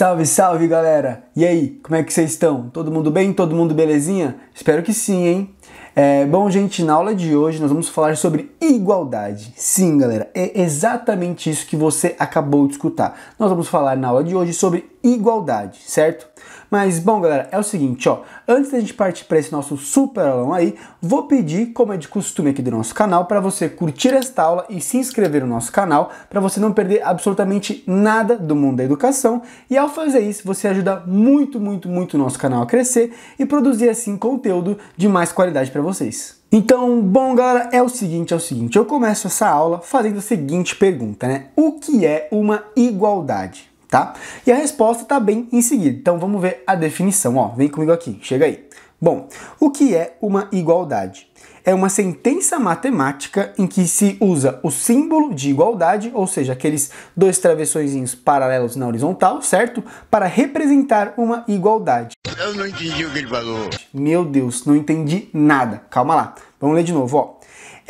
Salve, salve galera! E aí, como é que vocês estão? Todo mundo bem? Todo mundo belezinha? Espero que sim, hein? É, bom, gente, na aula de hoje nós vamos falar sobre igualdade. Sim, galera, é exatamente isso que você acabou de escutar. Nós vamos falar na aula de hoje sobre igualdade, certo? Mas, bom, galera, é o seguinte, ó. Antes da gente partir para esse nosso super aulão aí, vou pedir, como é de costume aqui do nosso canal, para você curtir esta aula e se inscrever no nosso canal, para você não perder absolutamente nada do mundo da educação. E ao fazer isso, você ajuda muito, muito, muito o nosso canal a crescer e produzir, assim, conteúdo de mais qualidade para você vocês. Então, bom galera, é o seguinte, é o seguinte, eu começo essa aula fazendo a seguinte pergunta, né? O que é uma igualdade, tá? E a resposta tá bem em seguida, então vamos ver a definição, ó, vem comigo aqui, chega aí. Bom, o que é uma igualdade? é uma sentença matemática em que se usa o símbolo de igualdade, ou seja, aqueles dois travessõezinhos paralelos na horizontal, certo? Para representar uma igualdade. Eu não entendi o que ele falou. Meu Deus, não entendi nada. Calma lá. Vamos ler de novo, ó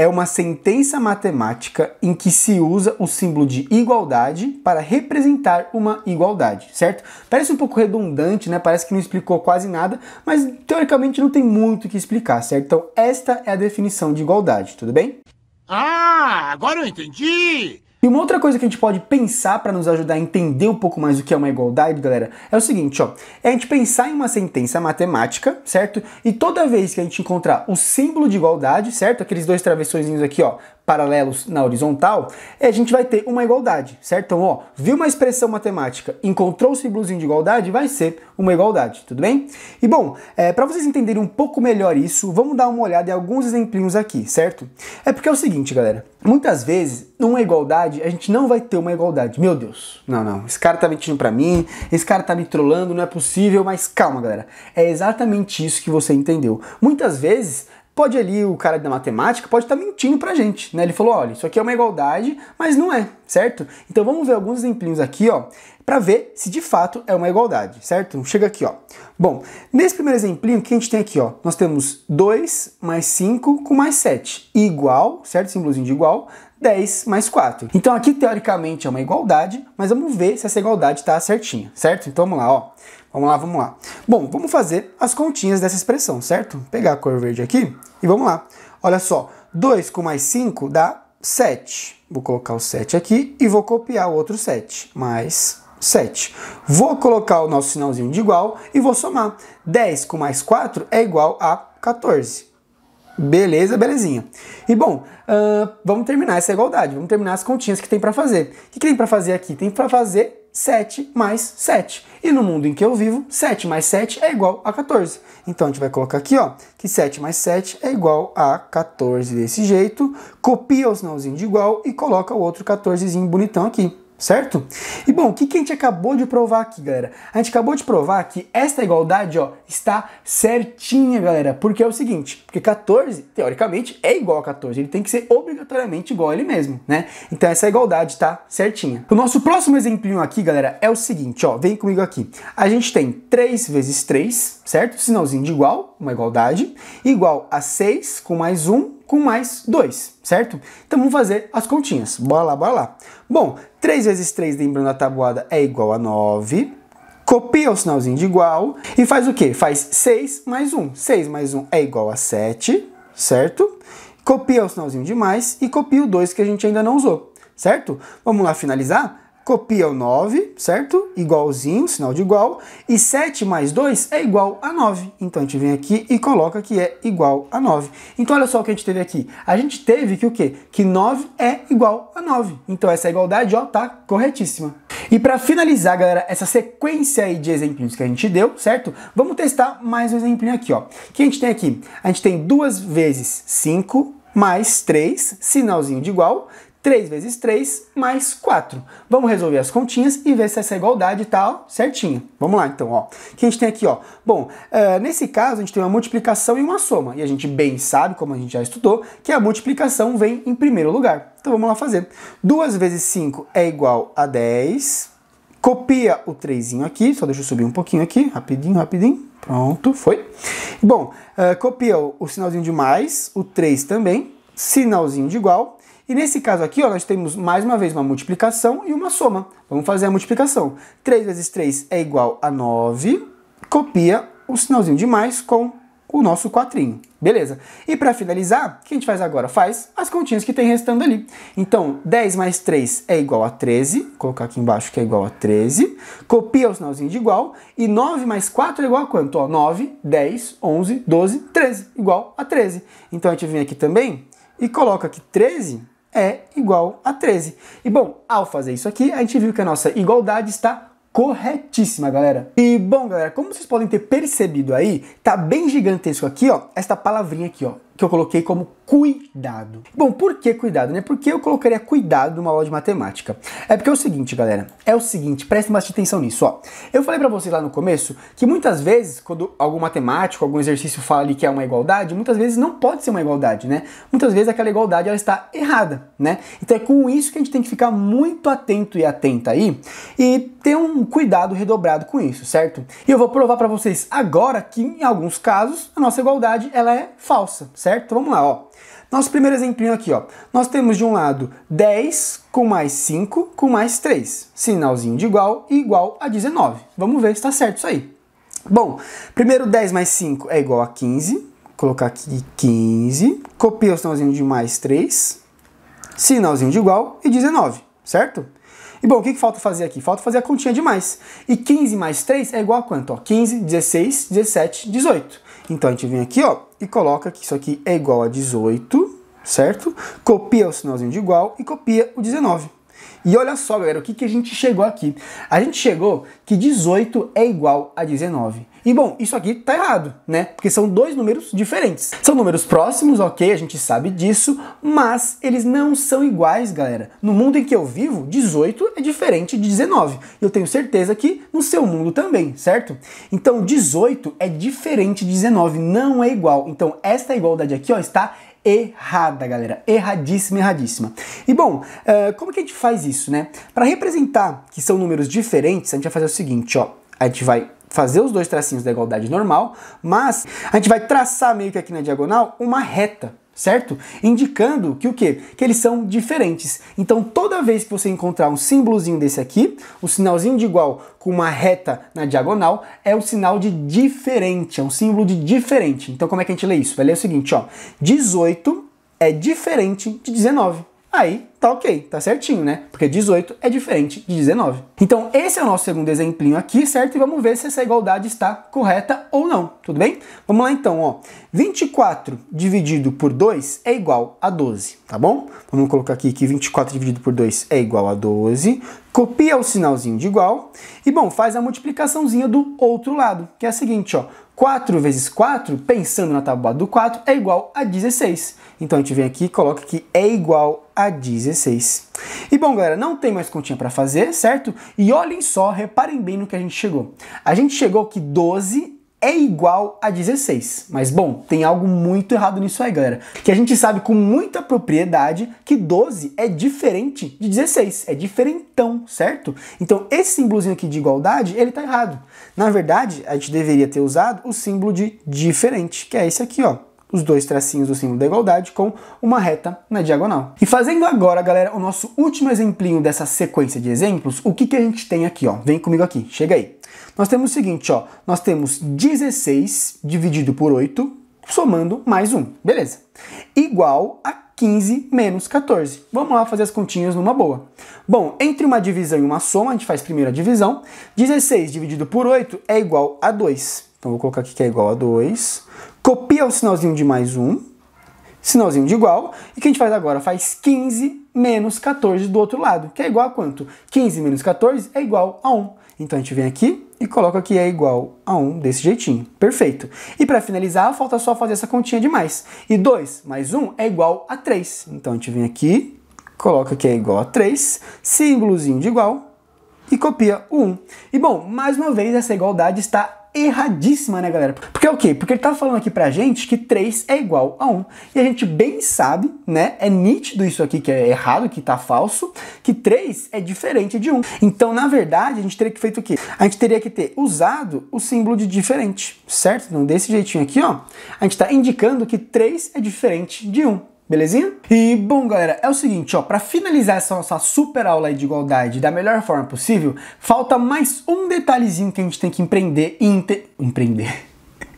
é uma sentença matemática em que se usa o símbolo de igualdade para representar uma igualdade, certo? Parece um pouco redundante, né? Parece que não explicou quase nada, mas teoricamente não tem muito o que explicar, certo? Então, esta é a definição de igualdade, tudo bem? Ah, agora eu entendi! E uma outra coisa que a gente pode pensar para nos ajudar a entender um pouco mais o que é uma igualdade, galera, é o seguinte, ó. É a gente pensar em uma sentença matemática, certo? E toda vez que a gente encontrar o símbolo de igualdade, certo? Aqueles dois travessõezinhos aqui, ó, paralelos na horizontal, é, a gente vai ter uma igualdade, certo? Então, ó, viu uma expressão matemática, encontrou o símbolozinho de igualdade, vai ser uma igualdade, tudo bem? E bom, é, para vocês entenderem um pouco melhor isso, vamos dar uma olhada em alguns exemplinhos aqui, certo? É porque é o seguinte, galera, muitas vezes, numa é igualdade igualdade, a gente não vai ter uma igualdade. Meu Deus, não, não. Esse cara tá mentindo para mim, esse cara tá me trollando, não é possível, mas calma, galera. É exatamente isso que você entendeu. Muitas vezes pode ali o cara da matemática pode estar tá mentindo pra gente, né? Ele falou, olha, isso aqui é uma igualdade, mas não é, certo? Então vamos ver alguns exemplinhos aqui, ó, para ver se de fato é uma igualdade, certo? Chega aqui, ó. Bom, nesse primeiro exemplinho que a gente tem aqui, ó, nós temos 2 mais 5 com mais 7, igual, certo? Simbolozinho de igual, 10 mais 4. Então aqui teoricamente é uma igualdade, mas vamos ver se essa igualdade está certinha, certo? Então vamos lá, ó. Vamos lá, vamos lá. Bom, vamos fazer as continhas dessa expressão, certo? Vou pegar a cor verde aqui e vamos lá. Olha só, 2 com mais 5 dá 7. Vou colocar o 7 aqui e vou copiar o outro 7, mais 7. Vou colocar o nosso sinalzinho de igual e vou somar. 10 com mais 4 é igual a 14. Beleza, belezinha. E bom, uh, vamos terminar essa igualdade, vamos terminar as continhas que tem para fazer. O que, que tem para fazer aqui? Tem para fazer 7 mais 7. E no mundo em que eu vivo, 7 mais 7 é igual a 14. Então a gente vai colocar aqui, ó, que 7 mais 7 é igual a 14 desse jeito. Copia o sinalzinho de igual e coloca o outro 14zinho bonitão aqui certo? E bom, o que, a gente acabou de provar aqui, galera? A gente acabou de provar que esta igualdade, ó, está certinha, galera, porque é o seguinte, porque 14, teoricamente, é igual a 14, ele tem que ser obrigatoriamente igual a ele mesmo, né? Então essa igualdade está certinha. O nosso próximo exemplinho aqui, galera, é o seguinte, ó, vem comigo aqui. A gente tem 3 vezes 3, certo? Sinalzinho de igual, uma igualdade, igual a 6 com mais 1 com mais 2, certo? Então vamos fazer as continhas. Bora lá, bora lá. Bom, 3 vezes 3, lembrando a tabuada, é igual a 9. Copia o sinalzinho de igual e faz o quê? Faz 6 mais 1. 6 mais 1 é igual a 7, certo? Copia o sinalzinho de mais e copia o 2 que a gente ainda não usou, certo? Vamos lá finalizar? copia o 9, certo? Igualzinho, sinal de igual. E 7 mais 2 é igual a 9. Então a gente vem aqui e coloca que é igual a 9. Então olha só o que a gente teve aqui. A gente teve que o quê? Que 9 é igual a 9. Então essa igualdade, ó, tá corretíssima. E para finalizar, galera, essa sequência aí de exemplos que a gente deu, certo? Vamos testar mais um exemplinho aqui, ó. O que a gente tem aqui? A gente tem 2 vezes 5 mais 3, sinalzinho de igual, 3 vezes 3 mais 4. Vamos resolver as continhas e ver se essa igualdade está certinha. Vamos lá, então. O que a gente tem aqui? Ó? Bom, uh, nesse caso, a gente tem uma multiplicação e uma soma. E a gente bem sabe, como a gente já estudou, que a multiplicação vem em primeiro lugar. Então vamos lá fazer. 2 vezes 5 é igual a 10. Copia o 3 aqui. Só deixa eu subir um pouquinho aqui. Rapidinho, rapidinho. Pronto, foi. Bom, uh, copia o, o sinalzinho de mais, o 3 também, sinalzinho de igual e nesse caso aqui, ó, nós temos mais uma vez uma multiplicação e uma soma. Vamos fazer a multiplicação. 3 vezes 3 é igual a 9. Copia o sinalzinho de mais com o nosso quatrinho. Beleza. E para finalizar, o que a gente faz agora? Faz as continhas que tem restando ali. Então, 10 mais 3 é igual a 13. Vou colocar aqui embaixo que é igual a 13. Copia o sinalzinho de igual. E 9 mais 4 é igual a quanto? Ó, 9, 10, 11, 12, 13. Igual a 13. Então, a gente vem aqui também e coloca aqui 13 é igual a 13. E bom, ao fazer isso aqui, a gente viu que a nossa igualdade está corretíssima, galera. E bom, galera, como vocês podem ter percebido aí, tá bem gigantesco aqui, ó, esta palavrinha aqui, ó, que eu coloquei como cuidado. Bom, por que cuidado, né? porque eu colocaria cuidado numa aula de matemática? É porque é o seguinte, galera, é o seguinte, prestem bastante atenção nisso, ó. Eu falei para vocês lá no começo que muitas vezes, quando algum matemático, algum exercício fala ali que é uma igualdade, muitas vezes não pode ser uma igualdade, né? Muitas vezes aquela igualdade, ela está errada, né? Então é com isso que a gente tem que ficar muito atento e atenta aí, e ter um cuidado redobrado com isso, certo? E eu vou provar para vocês agora que em alguns casos a nossa igualdade ela é falsa, certo? Vamos lá, ó. Nosso primeiro exemplo aqui, ó. Nós temos de um lado 10 com mais 5 com mais 3. Sinalzinho de igual igual a 19. Vamos ver se está certo isso aí. Bom, primeiro 10 mais 5 é igual a 15. Colocar aqui 15. Copia o sinalzinho de mais 3. Sinalzinho de igual e 19, certo? E bom, o que, que falta fazer aqui? Falta fazer a continha de mais. E 15 mais 3 é igual a quanto? Ó, 15, 16, 17, 18. Então a gente vem aqui ó, e coloca que isso aqui é igual a 18, certo? Copia o sinalzinho de igual e copia o 19. E olha só, galera, o que, que a gente chegou aqui? A gente chegou que 18 é igual a 19. E bom, isso aqui tá errado, né? Porque são dois números diferentes. São números próximos, ok, a gente sabe disso, mas eles não são iguais, galera. No mundo em que eu vivo, 18 é diferente de 19. Eu tenho certeza que no seu mundo também, certo? Então, 18 é diferente de 19, não é igual. Então, esta igualdade aqui, ó, está errada, galera. Erradíssima, erradíssima. E bom, uh, como que a gente faz isso, né? Para representar que são números diferentes, a gente vai fazer o seguinte, ó. A gente vai fazer os dois tracinhos da igualdade normal, mas a gente vai traçar meio que aqui na diagonal uma reta certo? Indicando que o quê? Que eles são diferentes. Então, toda vez que você encontrar um símbolozinho desse aqui, o um sinalzinho de igual com uma reta na diagonal, é o um sinal de diferente, é um símbolo de diferente. Então, como é que a gente lê isso? Vai ler o seguinte, ó. 18 é diferente de 19. Aí, tá ok, tá certinho, né? Porque 18 é diferente de 19. Então, esse é o nosso segundo exemplinho aqui, certo? E vamos ver se essa igualdade está correta ou não, tudo bem? Vamos lá então, ó. 24 dividido por 2 é igual a 12, tá bom? Vamos colocar aqui que 24 dividido por 2 é igual a 12. Copia o sinalzinho de igual e, bom, faz a multiplicaçãozinha do outro lado, que é a seguinte, ó. 4 vezes 4, pensando na tabuada do 4, é igual a 16. Então a gente vem aqui e coloca que é igual a 16. E bom, galera, não tem mais continha para fazer, certo? E olhem só, reparem bem no que a gente chegou. A gente chegou que 12 é igual a 16. Mas bom, tem algo muito errado nisso aí, galera. Que a gente sabe com muita propriedade que 12 é diferente de 16, é diferentão, certo? Então esse símbolozinho aqui de igualdade, ele tá errado. Na verdade, a gente deveria ter usado o símbolo de diferente, que é esse aqui, ó os dois tracinhos do símbolo da igualdade com uma reta na diagonal. E fazendo agora, galera, o nosso último exemplinho dessa sequência de exemplos, o que, que a gente tem aqui, ó? Vem comigo aqui, chega aí. Nós temos o seguinte, ó, nós temos 16 dividido por 8, somando mais 1, beleza? Igual a 15 menos 14. Vamos lá fazer as continhas numa boa. Bom, entre uma divisão e uma soma, a gente faz primeiro a divisão. 16 dividido por 8 é igual a 2. Então, vou colocar aqui que é igual a 2 copia o sinalzinho de mais um, sinalzinho de igual, e o que a gente faz agora? Faz 15 menos 14 do outro lado, que é igual a quanto? 15 menos 14 é igual a 1. Então a gente vem aqui e coloca que é igual a 1 desse jeitinho. Perfeito. E para finalizar, falta só fazer essa continha de mais. E 2 mais 1 é igual a 3. Então a gente vem aqui, coloca que é igual a 3, símbolozinho de igual, e copia o 1. E bom, mais uma vez essa igualdade está erradíssima, né, galera? Porque é o quê? Porque ele tá falando aqui pra gente que 3 é igual a 1. E a gente bem sabe, né? É nítido isso aqui que é errado, que tá falso, que 3 é diferente de 1. Então, na verdade, a gente teria que feito o quê? A gente teria que ter usado o símbolo de diferente, certo? Então, desse jeitinho aqui, ó, a gente tá indicando que 3 é diferente de 1 belezinha? E bom, galera, é o seguinte, ó, para finalizar essa nossa super aula de igualdade da melhor forma possível, falta mais um detalhezinho que a gente tem que empreender e inte... empreender.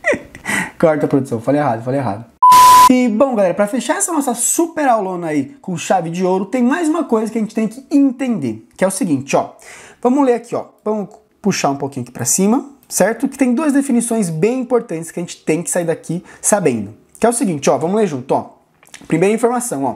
Corta a produção, falei errado, falei errado. E bom, galera, para fechar essa nossa super aulona aí com chave de ouro, tem mais uma coisa que a gente tem que entender, que é o seguinte, ó. Vamos ler aqui, ó. Vamos puxar um pouquinho aqui para cima, certo? Que tem duas definições bem importantes que a gente tem que sair daqui sabendo. Que é o seguinte, ó, vamos ler junto, ó. Primeira informação, ó.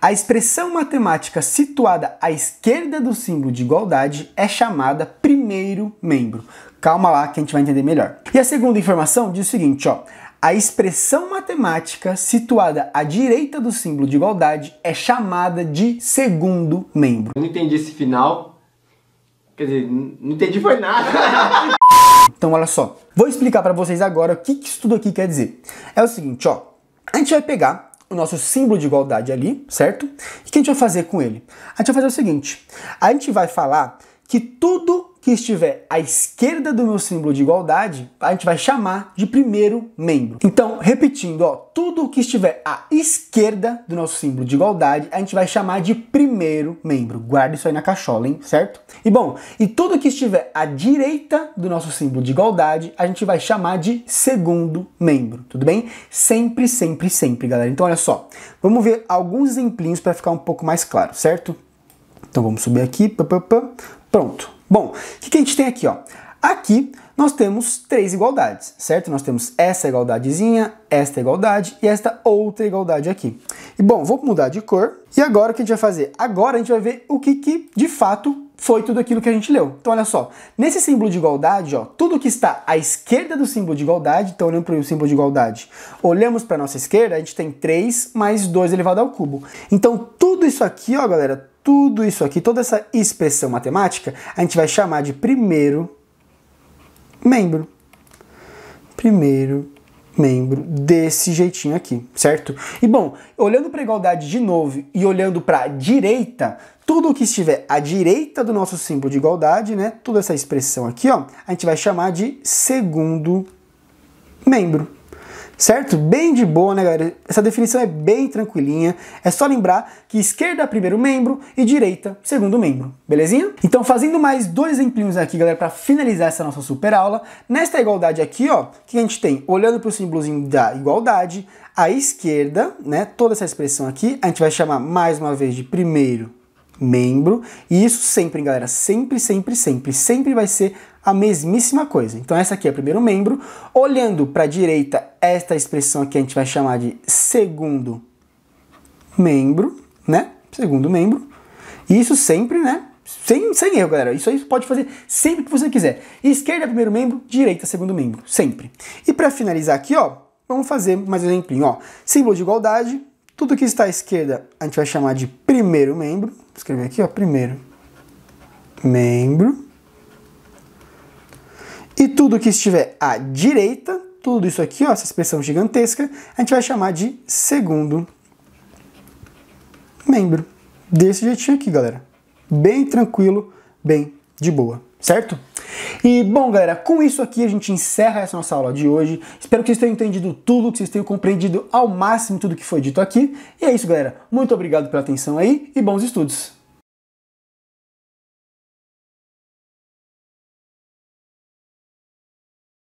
A expressão matemática situada à esquerda do símbolo de igualdade é chamada primeiro membro. Calma lá que a gente vai entender melhor. E a segunda informação diz o seguinte, ó. A expressão matemática situada à direita do símbolo de igualdade é chamada de segundo membro. Eu não entendi esse final. Quer dizer, não entendi foi nada. então, olha só. Vou explicar para vocês agora o que, que isso tudo aqui quer dizer. É o seguinte, ó. A gente vai pegar o nosso símbolo de igualdade ali, certo? E o que a gente vai fazer com ele? A gente vai fazer o seguinte: a gente vai falar que tudo que estiver à esquerda do meu símbolo de igualdade, a gente vai chamar de primeiro membro. Então, repetindo, ó, tudo que estiver à esquerda do nosso símbolo de igualdade, a gente vai chamar de primeiro membro. Guarda isso aí na cachola, hein? Certo? E bom, e tudo que estiver à direita do nosso símbolo de igualdade, a gente vai chamar de segundo membro. Tudo bem? Sempre, sempre, sempre, galera. Então, olha só. Vamos ver alguns exemplinhos para ficar um pouco mais claro, certo? Então, vamos subir aqui. Pá, pá, pá. Pronto. Bom, o que, que a gente tem aqui? Ó? Aqui nós temos três igualdades, certo? Nós temos essa igualdadezinha, esta igualdade e esta outra igualdade aqui. E bom, vou mudar de cor. E agora o que a gente vai fazer? Agora a gente vai ver o que, que de fato foi tudo aquilo que a gente leu. Então olha só, nesse símbolo de igualdade, ó, tudo que está à esquerda do símbolo de igualdade, então olhando para o símbolo de igualdade, olhamos para a nossa esquerda, a gente tem 3 mais 2 elevado ao cubo. Então tudo isso aqui, ó, galera, tudo isso aqui, toda essa expressão matemática, a gente vai chamar de primeiro membro. Primeiro membro desse jeitinho aqui, certo? E bom, olhando para a igualdade de novo e olhando para a direita, tudo que estiver à direita do nosso símbolo de igualdade, né, toda essa expressão aqui, ó, a gente vai chamar de segundo membro certo? Bem de boa, né, galera? Essa definição é bem tranquilinha. É só lembrar que esquerda é primeiro membro e direita segundo membro, belezinha? Então, fazendo mais dois exemplinhos aqui, galera, para finalizar essa nossa super aula, nesta igualdade aqui, ó, que a gente tem, olhando para o símbolozinho da igualdade, à esquerda, né, toda essa expressão aqui, a gente vai chamar mais uma vez de primeiro membro, e isso sempre, galera, sempre, sempre, sempre, sempre vai ser a mesmíssima coisa. Então essa aqui é o primeiro membro. Olhando para a direita, esta expressão aqui a gente vai chamar de segundo membro, né? Segundo membro. Isso sempre, né? Sem, sem erro, galera. Isso aí pode fazer sempre que você quiser. Esquerda, é primeiro membro, direita, segundo membro. Sempre. E para finalizar aqui, ó, vamos fazer mais um exemplinho. Ó. Símbolo de igualdade. Tudo que está à esquerda a gente vai chamar de primeiro membro. Vou escrever aqui, ó, primeiro membro. E tudo que estiver à direita, tudo isso aqui, ó, essa expressão gigantesca, a gente vai chamar de segundo membro. Desse jeitinho aqui, galera. Bem tranquilo, bem de boa, certo? E bom, galera, com isso aqui a gente encerra essa nossa aula de hoje. Espero que vocês tenham entendido tudo, que vocês tenham compreendido ao máximo tudo que foi dito aqui. E é isso, galera. Muito obrigado pela atenção aí e bons estudos.